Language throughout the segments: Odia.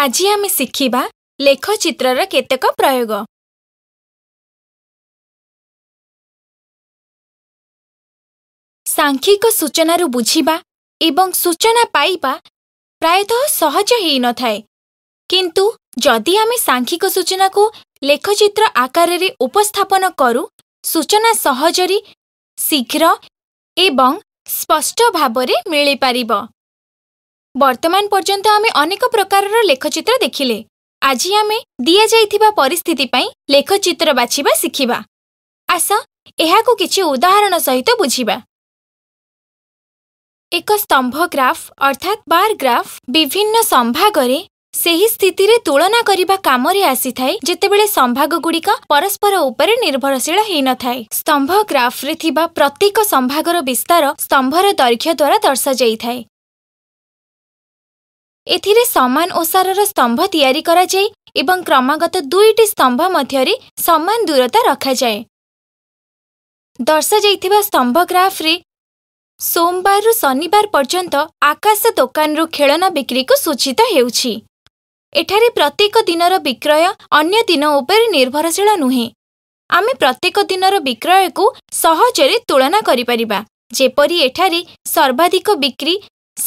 ଆଜି ଆମେ ଶିଖିବା ଲେଖଚିତ୍ରର କେତେକ ପ୍ରୟୋଗ ସାଂଖ୍ୟିକ ସୂଚନାରୁ ବୁଝିବା ଏବଂ ସୂଚନା ପାଇବା ପ୍ରାୟତଃ ସହଜ ହୋଇନଥାଏ କିନ୍ତୁ ଯଦି ଆମେ ସାଂଖ୍ୟିକ ସୂଚନାକୁ ଲେଖଚିତ୍ର ଆକାରରେ ଉପସ୍ଥାପନ କରୁ ସୂଚନା ସହଜରେ ଶୀଘ୍ର ଏବଂ ସ୍ପଷ୍ଟ ଭାବରେ ମିଳିପାରିବ ବର୍ତ୍ତମାନ ପର୍ଯ୍ୟନ୍ତ ଆମେ ଅନେକ ପ୍ରକାରର ଲେଖଚିତ୍ର ଦେଖିଲେ ଆଜି ଆମେ ଦିଆଯାଇଥିବା ପରିସ୍ଥିତି ପାଇଁ ଲେଖଚିତ୍ର ବାଛିବା ଶିଖିବା ଆସ ଏହାକୁ କିଛି ଉଦାହରଣ ସହିତ ବୁଝିବା ଏକ ସ୍ତମ୍ଭ ଗ୍ରାଫ ଅର୍ଥାତ୍ ବାର୍ ଗ୍ରାଫ ବିଭିନ୍ନ ସମ୍ଭାଗରେ ସେହି ସ୍ଥିତିରେ ତୁଳନା କରିବା କାମରେ ଆସିଥାଏ ଯେତେବେଳେ ସମ୍ଭାଗଗୁଡ଼ିକ ପରସ୍ପର ଉପରେ ନିର୍ଭରଶୀଳ ହୋଇନଥାଏ ସ୍ତମ୍ଭ ଗ୍ରାଫରେ ଥିବା ପ୍ରତ୍ୟେକ ସମ୍ଭାଗର ବିସ୍ତାର ସ୍ତମ୍ଭର ଦୈର୍ଘ୍ୟ ଦ୍ୱାରା ଦର୍ଶାଯାଇଥାଏ ଏଥିରେ ସମାନ ଓସାରର ସ୍ତମ୍ଭ ତିଆରି କରାଯାଏ ଏବଂ କ୍ରମାଗତ ଦୁଇଟି ସ୍ତମ୍ଭ ମଧ୍ୟରେ ସମାନ ଦୂରତା ରଖାଯାଏ ଦର୍ଶାଯାଇଥିବା ସ୍ତମ୍ଭ ଗ୍ରାଫରେ ସୋମବାରରୁ ଶନିବାର ପର୍ଯ୍ୟନ୍ତ ଆକାଶ ଦୋକାନରୁ ଖେଳନା ବିକ୍ରିକୁ ସୂଚିତ ହେଉଛି ଏଠାରେ ପ୍ରତ୍ୟେକ ଦିନର ବିକ୍ରୟ ଅନ୍ୟ ଦିନ ଉପରେ ନିର୍ଭରଶୀଳ ନୁହେଁ ଆମେ ପ୍ରତ୍ୟେକ ଦିନର ବିକ୍ରୟକୁ ସହଜରେ ତୁଳନା କରିପାରିବା ଯେପରି ଏଠାରେ ସର୍ବାଧିକ ବିକ୍ରି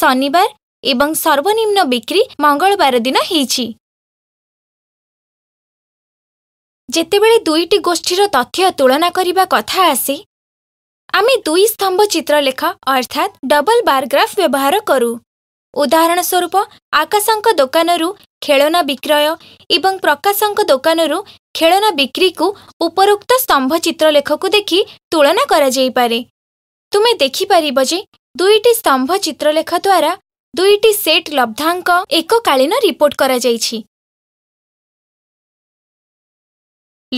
ଶନିବାର ଏବଂ ସର୍ବନିମ୍ନ ବିକ୍ରି ମଙ୍ଗଳବାର ଦିନ ହୋଇଛି ଯେତେବେଳେ ଦୁଇଟି ଗୋଷ୍ଠୀର ତଥ୍ୟ ତୁଳନା କରିବା କଥା ଆସେ ଆମେ ଦୁଇ ସ୍ତମ୍ଭ ଚିତ୍ରଲେଖ ଅର୍ଥାତ୍ ଡବଲ ବାରଗ୍ରାଫ ବ୍ୟବହାର କରୁ ଉଦାହରଣ ସ୍ୱରୂପ ଆକାଶଙ୍କ ଦୋକାନରୁ ଖେଳନା ବିକ୍ରୟ ଏବଂ ପ୍ରକାଶଙ୍କ ଦୋକାନରୁ ଖେଳନା ବିକ୍ରିକୁ ଉପରୋକ୍ତ ସ୍ତମ୍ଭ ଚିତ୍ରଲେଖକୁ ଦେଖି ତୁଳନା କରାଯାଇପାରେ ତୁମେ ଦେଖିପାରିବ ଯେ ଦୁଇଟି ସ୍ତମ୍ଭ ଚିତ୍ରଲେଖ ଦ୍ୱାରା ଦୁଇଟି ସେଟ୍ ଲବ୍ଧାଙ୍କ ଏକକାଳୀନ ରିପୋର୍ଟ କରାଯାଇଛି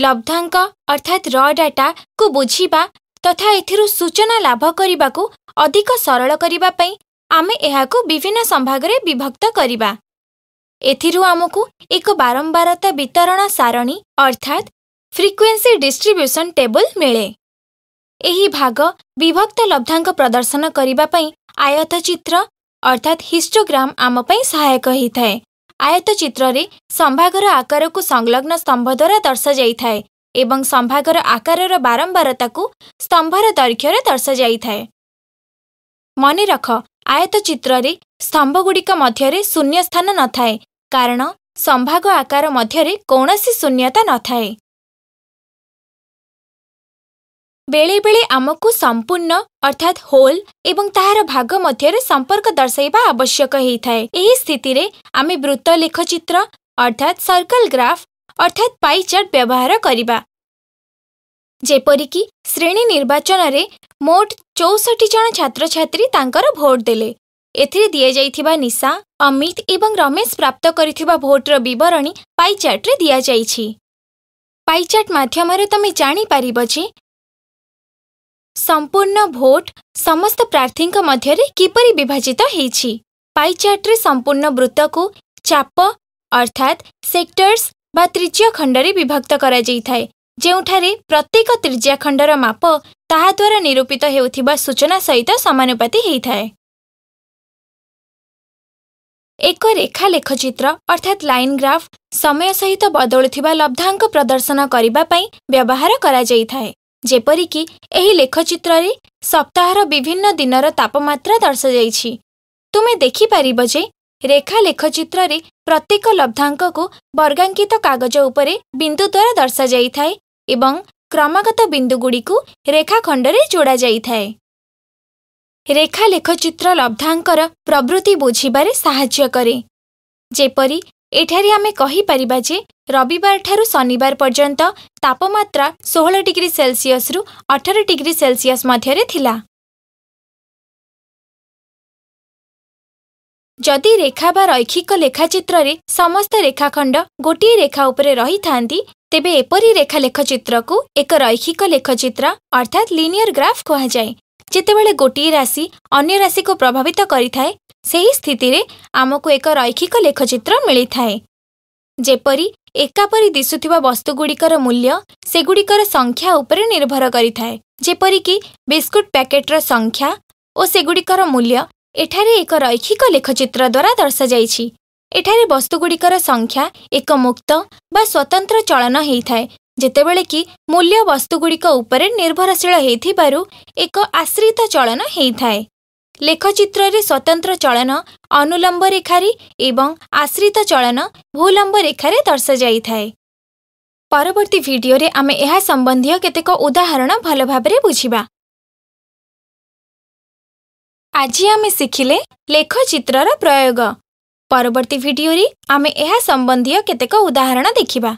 ଲବ୍ଧାଙ୍କ ଅର୍ଥାତ୍ ର ଡାଟାକୁ ବୁଝିବା ତଥା ଏଥିରୁ ସୂଚନା ଲାଭ କରିବାକୁ ଅଧିକ ସରଳ କରିବା ପାଇଁ ଆମେ ଏହାକୁ ବିଭିନ୍ନ ସମ୍ଭାଗରେ ବିଭକ୍ତ କରିବା ଏଥିରୁ ଆମକୁ ଏକ ବାରମ୍ବାରତା ବିତରଣ ସାରଣୀ ଅର୍ଥାତ୍ ଫ୍ରିକ୍ୱେନ୍ସି ଡିଷ୍ଟ୍ରିବ୍ୟୁସନ୍ ଟେବୁଲ୍ ମିଳେ ଏହି ଭାଗ ବିଭକ୍ତ ଲବ୍ଧାଙ୍କ ପ୍ରଦର୍ଶନ କରିବା ପାଇଁ ଆୟତଚିତ୍ର ଅର୍ଥାତ୍ ହିଷ୍ଟୋଗ୍ରାମ୍ ଆମ ପାଇଁ ସହାୟକ ହୋଇଥାଏ ଆୟତ ଚିତ୍ରରେ ସମ୍ଭାଗର ଆକାରକୁ ସଂଲଗ୍ନ ସ୍ତମ୍ଭ ଦ୍ୱାରା ଦର୍ଶାଯାଇଥାଏ ଏବଂ ସମ୍ଭାଗର ଆକାରର ବାରମ୍ବାର ତାକୁ ସ୍ତମ୍ଭର ଦୈର୍ଘ୍ୟରେ ଦର୍ଶାଯାଇଥାଏ ମନେ ରଖ ଆୟତ ଚିତ୍ରରେ ସ୍ତମ୍ଭଗୁଡ଼ିକ ମଧ୍ୟରେ ଶୂନ୍ୟ ସ୍ଥାନ ନଥାଏ କାରଣ ସମ୍ଭାଗ ଆକାର ମଧ୍ୟରେ କୌଣସି ଶୂନ୍ୟତା ନଥାଏ संपूर्ण अर्थात होल भाग मध्य संपर्क दर्शाइवा आवश्यक रे आम वृत्त लेखचित अर्थात सर्कल ग्राफ व्यवहार पहिचार गरेको श्रेणी रे मोट चौसठी जन तांकर भोट देले एउटा निशा अमित रमेश प्राप्त गरि भोट्र बरणी पचाट्रे दिचाट माध्यमले तिपारे ସମ୍ପୂର୍ଣ୍ଣ ଭୋଟ ସମସ୍ତ ପ୍ରାର୍ଥୀଙ୍କ ମଧ୍ୟରେ କିପରି ବିଭାଜିତ ହେଇଛି ପାଇଚାର୍ଟରେ ସମ୍ପୂର୍ଣ୍ଣ ବୃତ୍ତକୁ ଚାପ ଅର୍ଥାତ୍ ସେକ୍ଟର୍ସ ବା ତ୍ରିଜ୍ୟ ଖଣ୍ଡରେ ବିଭକ୍ତ କରାଯାଇଥାଏ ଯେଉଁଠାରେ ପ୍ରତ୍ୟେକ ତ୍ରିଜ୍ୟାଖଣ୍ଡର ମାପ ତାହାଦ୍ୱାରା ନିରୂପିତ ହେଉଥିବା ସୂଚନା ସହିତ ସମାନୁପାତି ହେଇଥାଏ ଏକ ରେଖା ଲେଖଚିତ୍ର ଅର୍ଥାତ୍ ଲାଇନ୍ ଗ୍ରାଫ୍ ସମୟ ସହିତ ବଦଳୁଥିବା ଲବ୍ଧାଙ୍କ ପ୍ରଦର୍ଶନ କରିବା ପାଇଁ ବ୍ୟବହାର କରାଯାଇଥାଏ ଯେପରିକି ଏହି ଲେଖଚିତ୍ରରେ ସପ୍ତାହର ବିଭିନ୍ନ ଦିନର ତାପମାତ୍ରା ଦର୍ଶାଯାଇଛି ତୁମେ ଦେଖିପାରିବ ଯେ ରେଖା ଲେଖଚିତ୍ରରେ ପ୍ରତ୍ୟେକ ଲବ୍ଧାଙ୍କକୁ ବର୍ଗାଙ୍କିତ କାଗଜ ଉପରେ ବିନ୍ଦୁ ଦ୍ୱାରା ଦର୍ଶାଯାଇଥାଏ ଏବଂ କ୍ରମାଗତ ବିନ୍ଦୁଗୁଡ଼ିକୁ ରେଖାଖଣ୍ଡରେ ଯୋଡ଼ାଯାଇଥାଏ ରେଖା ଲେଖଚିତ୍ର ଲବ୍ଧାଙ୍କର ପ୍ରବୃତ୍ତି ବୁଝିବାରେ ସାହାଯ୍ୟ କରେ ଯେପରି ଏଠାରେ ଆମେ କହିପାରିବା ଯେ ରବିବାରଠାରୁ ଶନିବାର ପର୍ଯ୍ୟନ୍ତ ତାପମାତ୍ରା ଷୋହଳ ଡିଗ୍ରୀ ସେଲସିୟସରୁ ଅଠର ଡିଗ୍ରୀ ସେଲସିୟସ ମଧ୍ୟରେ ଥିଲା ଯଦି ରେଖା ବା ରୈଖିକ ଲେଖାଚିତ୍ରରେ ସମସ୍ତ ରେଖାଖଣ୍ଡ ଗୋଟିଏ ରେଖା ଉପରେ ରହିଥାନ୍ତି ତେବେ ଏପରି ରେଖା ଲେଖଚିତ୍ରକୁ ଏକ ରୈଖିକ ଲେଖଚିତ୍ର ଅର୍ଥାତ୍ ଲିନିୟର ଗ୍ରାଫ କୁହାଯାଏ ଯେତେବେଳେ ଗୋଟିଏ ରାଶି ଅନ୍ୟ ରାଶିକୁ ପ୍ରଭାବିତ କରିଥାଏ ସେହି ସ୍ଥିତିରେ ଆମକୁ ଏକ ରୈଖିକ ଲେଖଚିତ୍ର ମିଳିଥାଏ ଯେପରି ଏକାପରି ଦିଶୁଥିବା ବସ୍ତୁଗୁଡ଼ିକର ମୂଲ୍ୟ ସେଗୁଡ଼ିକର ସଂଖ୍ୟା ଉପରେ ନିର୍ଭର କରିଥାଏ ଯେପରିକି ବିସ୍କୁଟ୍ ପ୍ୟାକେଟ୍ର ସଂଖ୍ୟା ଓ ସେଗୁଡ଼ିକର ମୂଲ୍ୟ ଏଠାରେ ଏକ ରୈଖିକ ଲେଖଚିତ୍ର ଦ୍ୱାରା ଦର୍ଶାଯାଇଛି ଏଠାରେ ବସ୍ତୁଗୁଡ଼ିକର ସଂଖ୍ୟା ଏକ ମୁକ୍ତ ବା ସ୍ୱତନ୍ତ୍ର ଚଳନ ହୋଇଥାଏ ଯେତେବେଳେ କି ମୂଲ୍ୟ ବସ୍ତୁଗୁଡ଼ିକ ଉପରେ ନିର୍ଭରଶୀଳ ହୋଇଥିବାରୁ ଏକ ଆଶ୍ରିତ ଚଳନ ହୋଇଥାଏ ଲେଖଚିତ୍ରରେ ସ୍ୱତନ୍ତ୍ର ଚଳନ ଅନୁଲମ୍ବ ରେଖାରେ ଏବଂ ଆଶ୍ରିତ ଚଳନ ଭୂଲମ୍ବ ରେଖାରେ ଦର୍ଶାଯାଇଥାଏ ପରବର୍ତ୍ତୀ ଭିଡ଼ିଓରେ ଆମେ ଏହା ସମ୍ବନ୍ଧୀୟ କେତେକ ଉଦାହରଣ ଭଲ ଭାବରେ ବୁଝିବା ଆଜି ଆମେ ଶିଖିଲେ ଲେଖଚିତ୍ରର ପ୍ରୟୋଗ ପରବର୍ତ୍ତୀ ଭିଡ଼ିଓରେ ଆମେ ଏହା ସମ୍ବନ୍ଧୀୟ କେତେକ ଉଦାହରଣ ଦେଖିବା